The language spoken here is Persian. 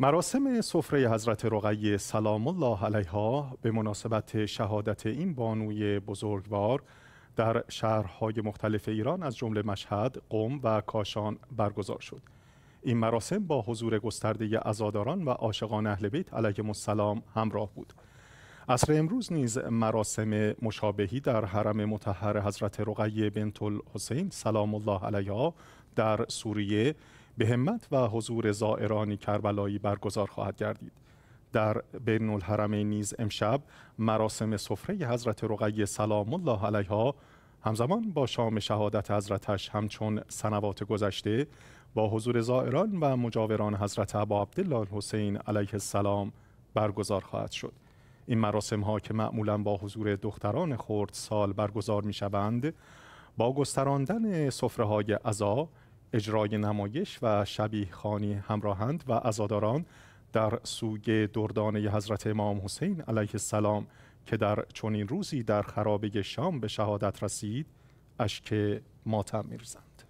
مراسم سفره حضرت رقیه سلام الله علیها به مناسبت شهادت این بانوی بزرگوار در شهرهای مختلف ایران از جمله مشهد، قم و کاشان برگزار شد. این مراسم با حضور گسترده عزاداران و عاشقان اهل بیت علیهم السلام همراه بود. عصر امروز نیز مراسم مشابهی در حرم مطهر حضرت رقیه بنت الحسین سلام الله علیها در سوریه به همت و حضور زائرانی کربلایی برگزار خواهد گردید در بین الحرمین نیز امشب مراسم سفره حضرت رقیه سلام الله علیها همزمان با شام شهادت حضرتش همچون سنوات گذشته با حضور زائران و مجاوران حضرت عبا عبدالله حسین علیه السلام برگزار خواهد شد این مراسم ها که معمولا با حضور دختران خورد سال برگزار می شوند با گستراندن سفره های اجرای نمایش و شبیه خانی همراهند و ازاداران در سوگ دردانه حضرت امام حسین علیه السلام که در چنین روزی در خرابه شام به شهادت رسید اشک ماتم میریزند